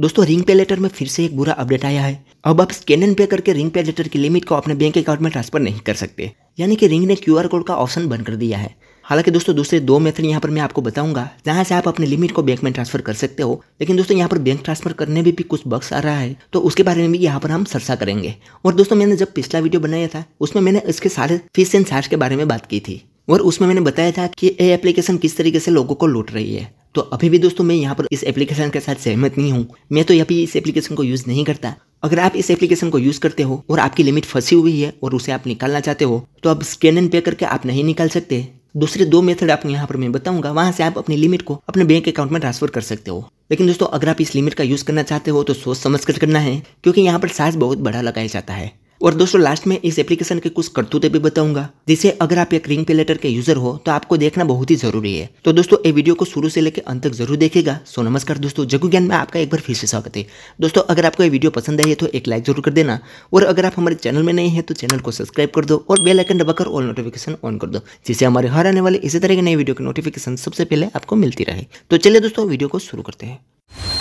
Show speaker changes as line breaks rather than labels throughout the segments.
दोस्तों रिंग पे लेटर में फिर से एक बुरा अपडेट आया है अब आप स्कैन एंड पे करके रिंग पे लेटर की लिमिट को अपने बैंक अकाउंट में ट्रांसफर नहीं कर सकते यानी कि रिंग ने क्यू कोड का ऑप्शन बंद कर दिया है हालांकि दोस्तों दूसरे दो मेथड यहाँ पर मैं आपको बताऊंगा जहाँ से आप अपने लिमिट को बैंक में ट्रांसफर कर सकते हो लेकिन दोस्तों यहाँ पर बैंक ट्रांसफर करने में भी कुछ बक्स आ रहा है तो उसके बारे में भी यहाँ पर हम चर्चा करेंगे और दोस्तों मैंने जब पिछला वीडियो बनाया था उसमें मैंने इसके सारे फीस एंड चार्ज के बारे में बात की थी और उसमें मैंने बताया था कि ये एप्लीकेशन किस तरीके से लोगों को लूट रही है तो अभी भी दोस्तों मैं यहाँ पर इस एप्लीकेशन के साथ सहमत नहीं हूँ मैं तो अभी इस एप्लीकेशन को यूज़ नहीं करता अगर आप इस एप्लीकेशन को यूज़ करते हो और आपकी लिमिट फंसी हुई है और उसे आप निकालना चाहते हो तो आप स्कैन एंड पे करके आप नहीं निकाल सकते दूसरे दो मेथड आपको यहाँ पर मैं बताऊंगा वहाँ से आप अपनी लिमिट को अपने बैंक अकाउंट में ट्रांसफर कर सकते हो लेकिन दोस्तों अगर आप इस लिमिट का यूज़ करना चाहते हो तो सोच समझ कर करना है क्योंकि यहाँ पर साइज बहुत बड़ा लगाया जाता है और दोस्तों लास्ट में इस एप्लीकेशन के कुछ करतूते भी बताऊंगा जिसे अगर आप एक रिंग पेलेटर के यूजर हो तो आपको देखना बहुत ही जरूरी है तो दोस्तों ये वीडियो को शुरू से लेकर अंत तक जरूर देखेगा सो नमस्कार दोस्तों जगु ज्ञान में आपका एक बार फिर से स्वागत है दोस्तों अगर आपको ये वीडियो पसंद आई है तो एक लाइक जरूर कर देना और अगर आप हमारे चैनल में नहीं है तो चैनल को सब्सक्राइब कर दो और बेलाइकन दबाकर ऑल नोटिफिकेशन ऑन कर दो जिससे हमारे हर आने वाले इसी तरह के नए वीडियो की नोटिफिकेशन सबसे पहले आपको मिलती रहे तो चलिए दोस्तों वीडियो को शुरू करते हैं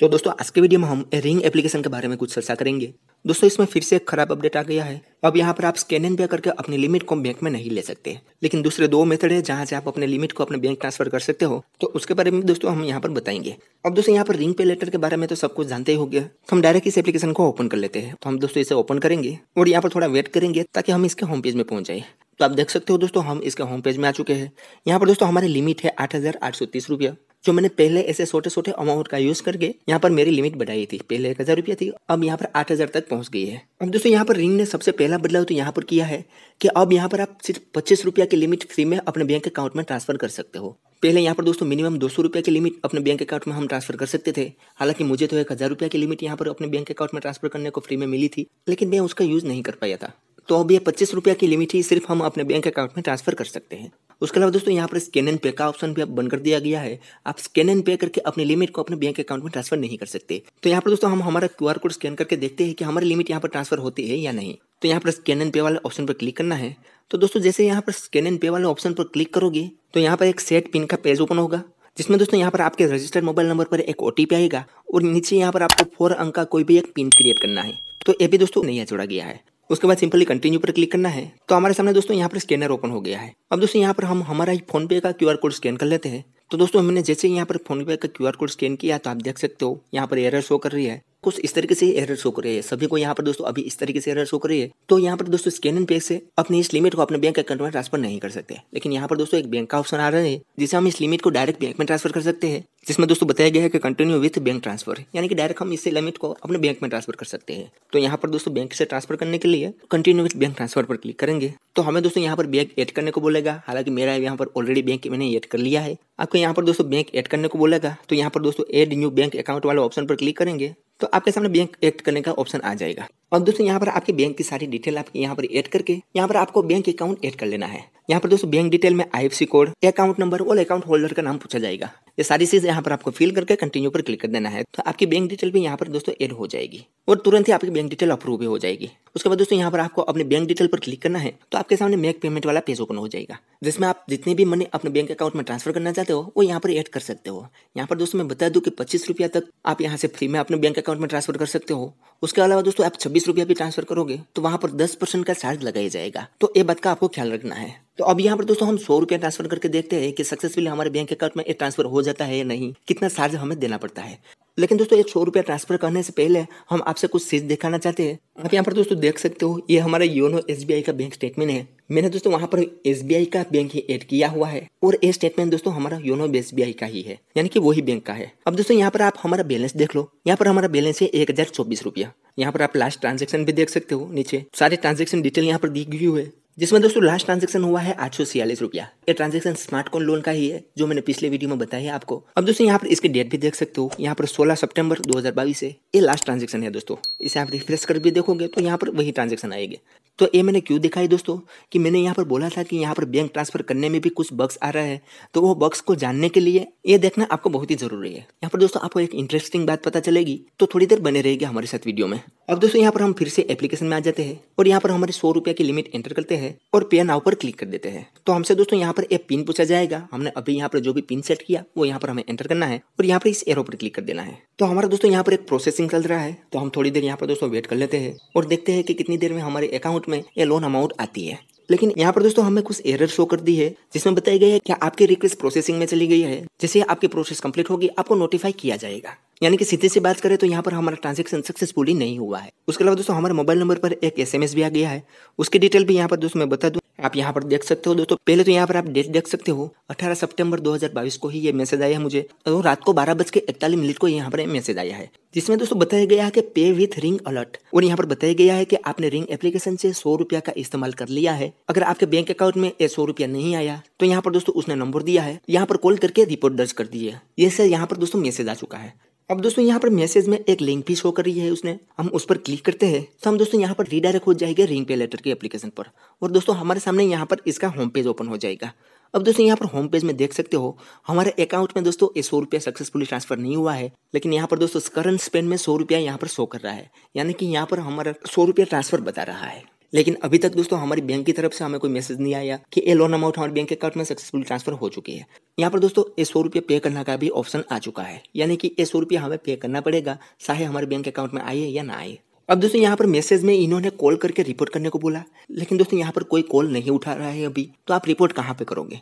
सो so, दोस्तों आज के वीडियो में हम रिंग एप्लीकेशन के बारे में कुछ चर्चा करेंगे दोस्तों इसमें फिर से एक खराब अपडेट आ गया है अब यहाँ पर आप स्कैन एंड पे करके अपनी लिमिट को बैंक में नहीं ले सकते लेकिन दूसरे दो मेथड है जहाँ से आप अपने लिमिट को अपने बैंक ट्रांसफर कर सकते हो तो उसके बारे में दोस्तों हम यहाँ पर बताएंगे अब दोस्तों यहाँ पर रिंग पे लेटर के बारे में तो सब कुछ जानते ही हो गया तो हम डायरेक्ट इस एप्लीकेशन को ओपन कर लेते हैं तो हम दोस्तों इसे ओपन करेंगे और यहाँ पर थोड़ा वेट करेंगे ताकि हम इसके होम पेज में पहुंच जाए तो आप देख सकते हो दोस्तों हम इसके होम पेज में आ चुके हैं यहाँ पर दोस्तों हमारी लिमिट है आठ हजार आठ सौ तीस रुपया जो मैंने पहले ऐसे छोटे छोटे अमाउंट का यूज करके यहाँ पर मेरी लिमिट बढ़ाई थी पहले एक हज़ार रुपया थी अब यहाँ पर आठ हज़ार तक पहुंच गई है अब दोस्तों यहाँ पर रिंग ने सबसे पहला बदलाव तो यहाँ पर किया है कि अब यहाँ पर आप सिर्फ पच्चीस रुपया की लिमिट फ्री में अपने बैंक अकाउंट में ट्रांसफर कर सकते हो पहले यहाँ पर दोस्तों मिनिमम दो सौ रुपये की लिमिट अपने बैंक अकाउंट में हम ट्रांसफर कर सकते थे हालांकि मुझे तो एक हज़ार रुपया की लिमिट यहाँ पर अपने बैंक अकाउंट में ट्रांसफर करने को फ्री में मिली थी लेकिन मैं उसका यूज़ नहीं कर पाया था तो अब ये पच्चीस रुपया की लिमिट ही सिर्फ हम अपने बैंक अकाउंट में ट्रांसफर कर सकते हैं उसके अलावा दोस्तों यहाँ पर स्कैन एंड पे का ऑप्शन भी बंद कर दिया गया है आप स्कैन एंड पे करके अपनी लिमिट को अपने बैंक अकाउंट में ट्रांसफर नहीं कर सकते तो यहाँ पर दोस्तों हम हमारा क्यू कोड स्कैन करके देखते हैं कि हमारी लिमिट यहाँ पर ट्रांसफर होती है या नहीं तो यहाँ पर स्कैन एंड पे वाले ऑप्शन पर क्लिक करना है तो दोस्तों जैसे यहाँ पर स्कैन एंड पे वाले ऑप्शन पर क्लिक करोगे तो यहाँ पर एक सेट पिन का पेज ओपन होगा जिसमें दोस्तों यहाँ पर आपके रजिस्टर्ड मोबाइल नंबर पर एक ओ आएगा और नीचे यहाँ पर आपको फोर अंक का कोई भी एक पिन क्रिएट करना है तो ये भी दोस्तों नहीं जोड़ा गया है उसके बाद सिंपली कंटिन्यू पर क्लिक करना है तो हमारे सामने दोस्तों यहाँ पर स्कैनर ओपन हो गया है अब दोस्तों यहाँ पर हम हमारा ही पे का क्यू कोड स्कैन कर लेते हैं तो दोस्तों हमने जैसे यहाँ पर फोन पे का क्यू कोड स्कैन किया तो आप देख सकते हो यहाँ पर एरर शो कर रही है कुछ इस तरीके से एरर शो कर रही है सभी को यहाँ पर दोस्तों अभी इस तरीके से एरर शो कर रही है तो यहाँ पर दोस्तों स्कैन एंड पे से अपने इस लिमिट को अपने बैंक अकाउंट में ट्रांसफर नहीं कर सकते लेकिन यहाँ पर दोस्तों एक बैंक का ऑप्शन आ रहा है जिसे हम इस लिमिट को डायरेक्ट बैंक में ट्रांसफर कर सकते हैं जिसमें दोस्तों बताया गया है कि कंटिन्यू विथ बैंक ट्रांसफर यानी कि डायरेक्ट हम इसे लिमिट को अपने बैंक में ट्रांसफर कर सकते हैं तो यहाँ पर दोस्तों बैंक से ट्रांसफर करने के लिए कंटिन्यू विथ बैंक ट्रांसफर पर क्लिक करेंगे तो हमें दोस्तों यहाँ पर बैंक ऐड करने को बोलेगा हालांकि मेरा यहाँ पर ऑलरेडी बैंक मैंने ऐड कर लिया है आपको यहाँ पर दोस्तों बैंक ऐड करने को बोलेगा तो यहाँ पर दोस्तों एड न्यू बैंक अकाउंट वाले ऑप्शन पर क्लिक करेंगे तो आपके सामने बैंक एक्ट करने का ऑप्शन आ जाएगा और दोस्तों यहाँ पर आपके बैंक की सारी डिटेल आप यहाँ पर ऐड करके यहाँ पर आपको बैंक अकाउंट ऐड कर लेना है यहाँ पर दोस्तों बैंक डिटेल में आई कोड अकाउंट नंबर और अकाउंट होल्डर का नाम पूछा जाएगा ये सारी चीज यहाँ पर आपको फिल करके कंटिन्यू पर क्लिक कर देना है तो आपकी बैंक डिटेल भी यहाँ पर दोस्तों एड हो जाएगी और तुरंत ही आपकी बैंक डिटेल अप्रूव भी हो जाएगी उसके बाद दोस्तों यहाँ पर आपको अपने बैंक डिटेल पर क्लिक करना है तो आपके सामने मेक पेमेंट वाला पेज ओपन हो जाएगा जिसमें आप जितने भी मनी अपने बैंक अकाउंट में ट्रांसफर करना चाहते हो वो यहाँ पर एड कर सकते हो यहाँ पर दोस्तों मैं बता दू कि पच्चीस रुपया तक आप यहाँ से फ्री में अपने बैंक अकाउंट में ट्रांसफर कर सकते हो उसके अलावा दोस्तों आप छब्बीस रुपया भी ट्रांसफर करोगे तो वहाँ पर दस परसेंट का चार्ज लगाया जाएगा तो ये बात का आपको ख्याल रखना है तो अब यहाँ पर दोस्तों हम सौ रुपया ट्रांसफर करके देखते हैं कि सक्सेसफुल हमारे बैंक अकाउंट में ट्रांसफर हो जाता है या नहीं कितना चार्ज हमें देना पड़ता है लेकिन दोस्तों एक सौ रुपया ट्रांसफर करने से पहले हम आपसे कुछ चीज दिखाना चाहते हैं आप यहाँ पर दोस्तों देख सकते हो ये हमारा योनो एस का बैंक स्टेटमेंट है मैंने दोस्तों वहाँ पर एस का बैंक ही एड किया हुआ है और ये स्टेटमेंट दोस्तों हमारा योनो एस का ही है यानी कि वही बैंक का है अब दोस्तों यहाँ पर आप हमारा बैलेंस देख लो यहाँ पर हमारा बैलेंस है एक हजार चौबीस रुपया यहाँ पर आप लास्ट ट्रांजेक्शन भी देख सकते हो नीचे सारे ट्रांजेक्शन डिटेल यहाँ पर दी गई है जिसमें दोस्तों लास्ट ट्रांजेक्शन हुआ है आठ सौ छियालीस रुपया ये ट्रांजेक्शन स्मार्टकॉन लोन का ही है जो मैंने पिछले वीडियो में बताया आपको अब दोस्तों यहाँ पर इसकी डेट भी देख सकते हो यहाँ पर 16 सितंबर 2022 है ये लास्ट ट्रांजेक्शन है दोस्तों इसे आप रिफ्रेश कर भी देखोगे तो यहाँ पर वही ट्रांजेक्शन आएंगे तो ये मैंने क्यों दिखाई दोस्तों कि मैंने यहाँ पर बोला था कि यहाँ पर बैंक ट्रांसफर करने में भी कुछ बक्स आ रहा है तो वो बक्स को जानने के लिए ये देखना आपको बहुत ही जरूरी है यहाँ पर दोस्तों आपको एक इंटरेस्टिंग बात पता चलेगी तो थोड़ी देर बने रहेगी हमारे साथ वीडियो में अब दोस्तों यहाँ पर हम फिर से एप्लीकेशन में आ जाते हैं और यहाँ पर हमारे सौ रुपया की लिमिट एंटर करते हैं और पे नाउ पर क्लिक कर देते हैं तो हमसे दोस्तों यहाँ पर एक पिन पूछा जाएगा हमने अभी यहाँ पर जो भी पिन सेट किया वो यहाँ पर हमें एंटर करना है और यहाँ पर इस एरो पर क्लिक कर देना है तो हमारा दोस्तों यहाँ पर एक प्रोसेसिंग चल रहा है तो हम थोड़ी देर यहाँ पर दोस्तों वेट कर लेते हैं और देखते हैं कि कितनी देर में हमारे अकाउंट में ये लोन अमाउंट आती है लेकिन यहाँ पर दोस्तों हमें कुछ एरर शो कर दी है जिसमें बताया गया है कि आपकी रिक्वेस्ट प्रोसेसिंग में चली गई है जैसे आपकी प्रोसेस कंप्लीट होगी आपको नोटिफाई किया जाएगा यानी कि सीधे से बात करें तो यहाँ पर हमारा ट्रांजेक्शन सक्सेसफुली नहीं हुआ है उसके अलावा दोस्तों हमारे मोबाइल नंबर पर एक एस भी आ गया है उसकी डिटेल भी यहाँ पर दोस्तों मैं बता दूँ आप यहाँ पर देख सकते हो दोस्तों पहले तो यहाँ पर आप डेट देख सकते हो 18 सितंबर 2022 को ही ये मैसेज आया है मुझे और तो रात को बारह बज के इकतालीस मिनट को यहाँ पर मैसेज आया है जिसमें दोस्तों बताया गया है कि पे विथ रिंग अलर्ट और यहाँ पर बताया गया है कि आपने रिंग एप्लीकेशन से सौ रुपया का इस्तेमाल कर लिया है अगर आपके बैंक अकाउंट में ये सौ रुपया नहीं आया तो यहाँ पर दोस्तों उसने नंबर दिया है यहाँ पर कॉल करके रिपोर्ट दर्ज कर दी है ये सर यहाँ पर दोस्तों मैसेज आ चुका है अब दोस्तों यहाँ पर मैसेज में एक लिंक भी शो कर रही है उसने हम उस पर क्लिक करते हैं तो हम दोस्तों यहाँ पर रीडायरेक्ट हो जाएगा रिंग पे लेटर की एप्लीकेशन पर और दोस्तों हमारे सामने यहाँ पर इसका होम पेज ओपन हो जाएगा अब दोस्तों यहाँ पर होम पेज में देख सकते हो हमारे अकाउंट में दोस्तों ये सौ रुपया सक्सेसफुली ट्रांसफर नहीं हुआ है लेकिन यहाँ पर दोस्तों करंट स्पेन में सौ रुपया यहाँ पर शो कर रहा है यानी कि यहाँ पर हमारा सौ रुपया ट्रांसफर बता रहा है लेकिन अभी तक दोस्तों हमारी बैंक की तरफ से हमें कोई मैसेज नहीं आया कि ये लोन अमाउंट हमारे बैंक अकाउंट में सक्सेसफुल ट्रांसफर हो चुकी है यहाँ पर दोस्तों ये सौ रुपये पे करने का भी ऑप्शन आ चुका है यानी कि ये सौ रुपये हमें पे करना पड़ेगा चाहे हमारे बैंक अकाउंट में आए या ना आए अब दोस्तों यहाँ पर मैसेज में इन्होंने कॉल करके रिपोर्ट करने को बोला लेकिन दोस्तों यहाँ पर कोई कॉल नहीं उठा रहा है अभी तो आप रिपोर्ट कहाँ पे करोगे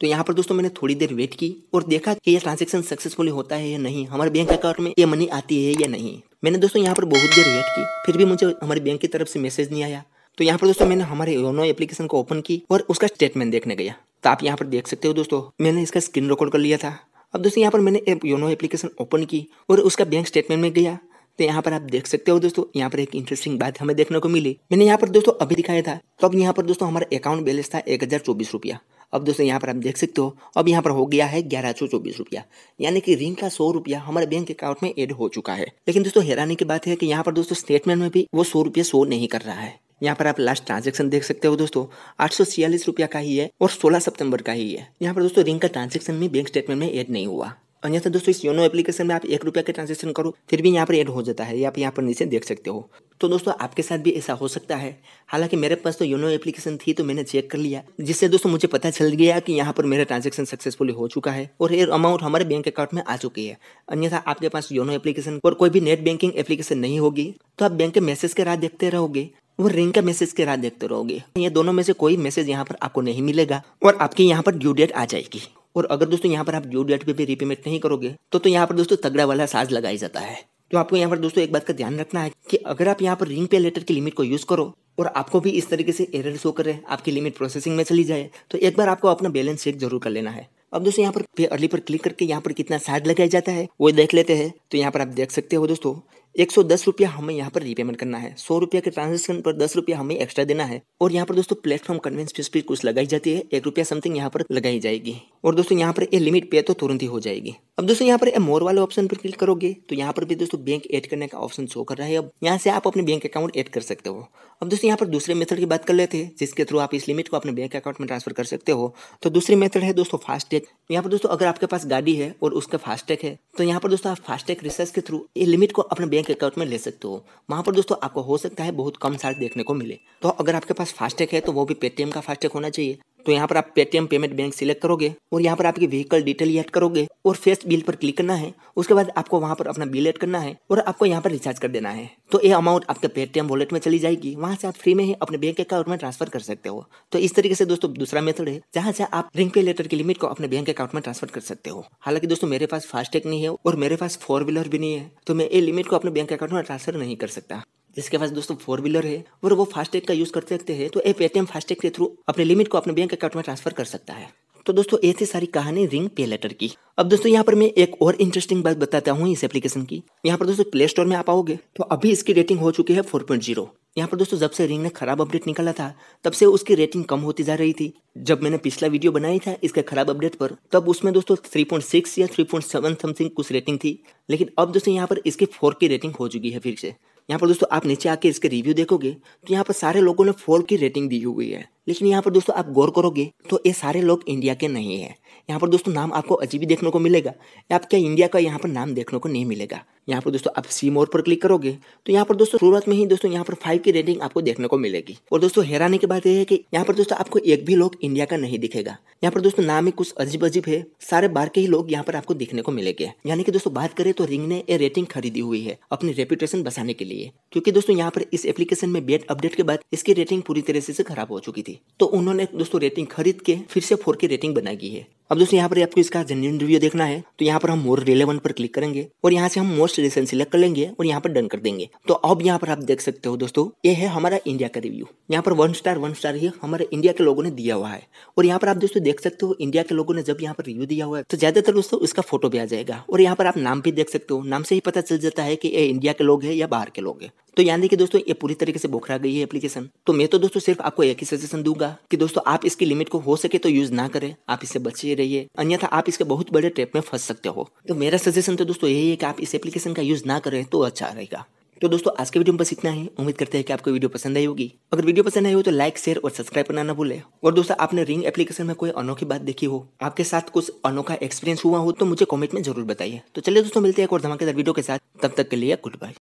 तो यहाँ पर दोस्तों मैंने थोड़ी देर वेट की और देखा कि ये ट्रांजेक्शन सक्सेसफुली होता है या नहीं हमारे बैंक अकाउंट में ये मनी आती है या नहीं मैंने दोस्तों यहाँ पर बहुत देर वेट की फिर भी मुझे हमारे बैंक की तरफ से मैसेज नहीं आया तो यहाँ पर दोस्तों मैंने हमारे योनो एप्लीकेशन को ओपन की और उसका स्टेटमेंट देखने गया तो आप यहाँ पर देख सकते हो दोस्तों मैंने इसका स्क्रीन रिकॉर्ड कर लिया था अब दोस्तों यहाँ पर मैंने योनो एप्लीकेशन ओपन की और उसका बैंक स्टेटमेंट में गया तो यहाँ पर आप देख सकते हो दोस्तों यहाँ पर एक इंटरेस्टिंग बात हमें देखने को मिली मैंने यहाँ पर दोस्तों अभी दिखाया था तो अब यहाँ पर दोस्तों हमारा अकाउंट बैलेंस था एक हज़ार चौबीस रुपया अब दोस्तों यहाँ पर आप देख सकते हो अब यहाँ पर हो गया है ग्यारह सौ चौबीस रुपया यानी कि रिंग का सौ रुपया हमारे बैंक अकाउंट में एड हो चुका है लेकिन दोस्तों हैरानी की बात है कि यहाँ पर दोस्तों स्टेटमेंट में भी वो सौ रुपया शो नहीं कर रहा है यहाँ पर आप लास्ट ट्रांजेक्शन देख सकते हो दोस्तों आठ सौ छियालीस रुपया का ही है और सोलह सितंबर का ही है यहाँ पर दोस्तों रिंग का ट्रांजेक्शन में बैंक स्टेटमेंट में एड नहीं हुआ अन्यथा दोस्तों इस योनो एप्लीकेशन में आप एक रुपया का ट्रांजेक्शन करो फिर भी यहाँ पर एड हो जाता है आप यहाँ पर नीचे देख सकते हो तो दोस्तों आपके साथ भी ऐसा हो सकता है हालांकि मेरे पास तो योनो एप्लीकेशन थी तो मैंने चेक कर लिया जिससे दोस्तों मुझे पता चल गया कि यहाँ पर मेरा ट्रांजेक्शन सक्सेसफुली हो चुका है और ये अमाउंट हमारे बैंक अकाउंट में आ चुकी है अन्यथा आपके पास योनो एप्लीकेशन और कोई भी नेट बैंकिंग एप्लीकेशन नहीं होगी तो आप बैंक के मैसेज के राह देखते रहोगे वो रिंग का मैसेज के राह देखते रहोगे ये दोनों में से कोई मैसेज यहाँ पर आपको नहीं मिलेगा और आपके यहाँ पर ड्यू डेट आ जाएगी और अगर दोस्तों यहाँ पर आप ड्यू डेट पे भी रिपेमेंट नहीं करोगे तो तो यहाँ पर दोस्तों तगड़ा वाला साज लगाया जाता है तो आपको यहाँ पर दोस्तों एक बात का ध्यान रखना है कि अगर आप यहाँ पर रिंग पे लेटर की लिमिट को यूज करो और आपको भी इस तरीके से एरर शो करे आपकी लिमिट प्रोसेसिंग में चली जाए तो एक बार आपको अपना बैलेंस चेक जरूर कर लेना है अब दोस्तों यहाँ पर पे अर्ली पर क्लिक करके यहाँ पर कितना साज लगाया जाता है वो देख लेते हैं तो यहाँ पर आप देख सकते हो दोस्तों एक सौ दस रुपया हमें यहाँ पर रीपेमेंट करना है सौ रुपया के ट्रांजेक्शन पर दस रुपया हमें एक्स्ट्रा देना है और यहाँ पर दोस्तों प्लेटफॉर्म कन्वेंस फीस भी कुछ लगाई जाती है एक रुपया समथिंग यहाँ पर लगाई जाएगी और दोस्तों यहाँ पर ये लिमिट पे तो तुरंत ही हो जाएगी अब दोस्तों यहाँ पर मोर वाले ऑप्शन पर क्लिक करोगे तो यहाँ पर भी दोस्तों बैंक एड करने का ऑप्शन शो कर रहा है अब यहाँ से आप अपने बैंक अकाउंट एड कर सकते हो अब दोस्तों यहाँ पर दूसरे मेथड की बात कर लेते हैं जिसके थ्रू आप इस लिमिट को अपने बैंक अकाउंट में ट्रांसफर कर सकते हो तो दूसरी मेथड है दोस्तों फास्टैग यहाँ पर दोस्तों अगर आपके पास गाड़ी है और उसका फास्टैग है तो यहाँ पर दोस्तों आप फास्टैग रिसर्च के थ्रू ये लिमिट को अपने बैंक बैंक अकाउंट में ले सकते हो वहाँ पर दोस्तों आपको हो सकता है बहुत कम चार्ज देखने को मिले तो अगर आपके पास फास्टैग है तो वो भी पेटीएम का फास्टैग होना चाहिए तो यहाँ पर आप पेटीएम पेमेंट बैंक सिलेक्ट करोगे और यहाँ पर आपकी व्हीकल डिटेल ऐड करोगे और फेस्ट बिल पर क्लिक करना है उसके बाद आपको वहाँ पर अपना बिल ऐड करना है और आपको यहाँ पर रिचार्ज कर देना है तो ये अमाउंट आपके पेटीएम वॉलेट में चली जाएगी वहाँ से आप फ्री में ही अपने बैंक अकाउंट में ट्रांसफर कर सकते हो तो इस तरीके से दोस्तों दूसरा मेथड है जहाँ से आप रिंग पे लेटर की लिमिट को अपने बैंक अकाउंट में ट्रांसफर कर सकते हो हालांकि दोस्तों मेरे पास फास्टैग नहीं है और मेरे पास फोर व्हीलर भी नहीं है तो मैं ये लिमिट को अपने बैंक अकाउंट में ट्रांसफर नहीं कर सकता जिसके पास दोस्तों फोर व्हीलर है और वो फास्टैग का यूज़ कर सकते हैं तो ऐप पेटीएम फास्टैग के थ्रू अपने लिमिट को अपने बैंक अकाउंट में ट्रांसफर कर सकता है तो दोस्तों ऐसी सारी कहानी रिंग पे लेटर की अब दोस्तों यहाँ पर मैं एक और इंटरेस्टिंग बात बताता हूँ इस एप्लीकेशन की यहाँ पर दोस्तों प्ले स्टोर में आप आओगे तो अभी इसकी रेटिंग हो चुकी है फोर पॉइंट जीरो यहाँ पर दोस्तों जब से रिंग ने खराब अपडेट निकाला था तब से उसकी रेटिंग कम होती जा रही थी जब मैंने पिछला वीडियो बनाया था इसके खराब अपडेट पर तब उसमें दोस्तों थ्री पॉइंट सिक्स या थ्री पॉइंट सेवन समथिंग कुछ रेटिंग थी लेकिन अब दोस्तों यहाँ पर इसकी फोर की रेटिंग हो चुकी है फिर से यहाँ पर दोस्तों आप नीचे आके इसके रिव्यू देखोगे तो यहाँ पर सारे लोगों ने फोर की रेटिंग दी हुई है लेकिन यहाँ पर दोस्तों आप गौर करोगे तो ये सारे लोग इंडिया के नहीं है यहाँ पर दोस्तों नाम आपको अजीब ही देखने को मिलेगा आप क्या इंडिया का यहाँ पर नाम देखने को नहीं मिलेगा यहाँ पर दोस्तों आप सी मोर पर क्लिक करोगे तो यहाँ पर दोस्तों शुरुआत में ही दोस्तों यहाँ पर फाइव की रेटिंग आपको देखने को मिलेगी और दोस्तों हैरानी की बात यह है कि यहाँ पर दोस्तों आपको एक भी लोग इंडिया का नहीं दिखेगा यहाँ पर दोस्तों नाम ही कुछ अजीब अजीब है सारे बार के ही लोग यहाँ पर आपको देखने को मिलेगा यानी कि दोस्तों बात करें तो रिंग ने ये रेटिंग खरीदी हुई है अपनी रेपुटेशन बसाने के लिए क्योंकि दोस्तों यहाँ पर इस एप्लीकेशन में बेट अपडेट के बाद इसकी रेटिंग पूरी तरह से खराब हो चुकी थी तो उन्होंने दोस्तों रेटिंग खरीद के फिर से फोर रेटिंग बनाई है अब दोस्तों यहाँ पर आपको इसका जेन्यून रिव्यू देखना है तो यहाँ पर हम मोर रिलेवन पर क्लिक करेंगे और यहाँ से हम मोस्ट रिसेंट सिलेक्ट कर लेंगे और यहाँ पर डन कर देंगे तो अब यहाँ पर आप देख सकते हो दोस्तों ये है हमारा इंडिया का रिव्यू यहाँ पर वन स्टार वन स्टार ही हमारे इंडिया के लोगों ने दिया हुआ है और यहाँ पर आप दोस्तों देख सकते हो इंडिया के लोगों ने जब यहाँ पर रिव्यू दिया हुआ है तो ज्यादातर दोस्तों इसका फोटो भी आ जाएगा और यहाँ पर आप नाम भी देख सकते हो नाम से ही पता चल जाता है कि ये इंडिया के लोग है या बाहर के लोग तो है तो यानी देखिए दोस्तों ये पूरी तरीके से बोखरा गई है एप्लीकेशन तो मैं तो दोस्तों सिर्फ आपको एक ही सजेशन दूंगा कि दोस्तों आप इसकी लिमिट को हो सके तो यूज ना करें आप इससे बचिए ही रहिए अन्यथा आप इसके बहुत बड़े ट्रैप में फंस सकते हो तो मेरा सजेशन तो दोस्तों यही है कि आप इस एप्लीकेशन का यूज़ ना करें तो अच्छा रहेगा तो दोस्तों आज के वीडियो में बस इतना ही उम्मीद करते हैं कि आपको वीडियो पसंद आई होगी अगर वीडियो पसंद आई हो तो लाइक शेयर और सब्सक्राइब करना ना भूले और दोस्तों आपने रिंग एप्लीकेशन में कोई अनोखी बात देखी हो आपके साथ कुछ अनोखा एक्सपीरियंस हुआ हो तो मुझे कमेंट में जरूर बताइए तो चलिए दोस्तों मिलते हैं एक और धमाकेदार वीडियो के साथ तब तक के लिए गुड बाय